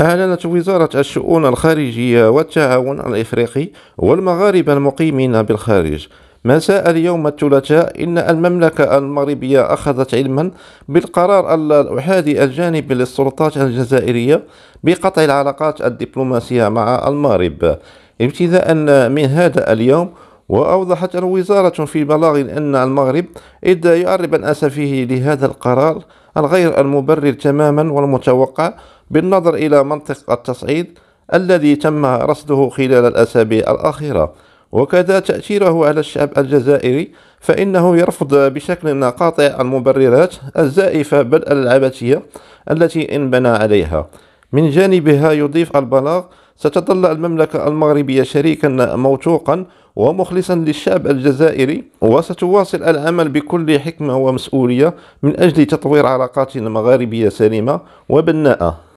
أعلنت وزارة الشؤون الخارجية والتعاون الإفريقي والمغاربة المقيمين بالخارج مساء اليوم الثلاثاء إن المملكة المغربية أخذت علما بالقرار الأحادي الجانب للسلطات الجزائرية بقطع العلاقات الدبلوماسية مع المغرب ابتداء من هذا اليوم وأوضحت الوزارة في بلاغ أن المغرب يعرب يقرب أسفه لهذا القرار الغير المبرر تماما والمتوقع بالنظر إلى منطق التصعيد الذي تم رصده خلال الأسابيع الأخيرة وكذا تأثيره على الشعب الجزائري فإنه يرفض بشكل قاطع المبررات الزائفة بل العبثية التي انبنى عليها من جانبها يضيف البلاغ ستظل المملكة المغربية شريكا موثوقا ومخلصا للشعب الجزائري وستواصل العمل بكل حكمة ومسؤولية من أجل تطوير علاقات مغاربية سليمة وبناءة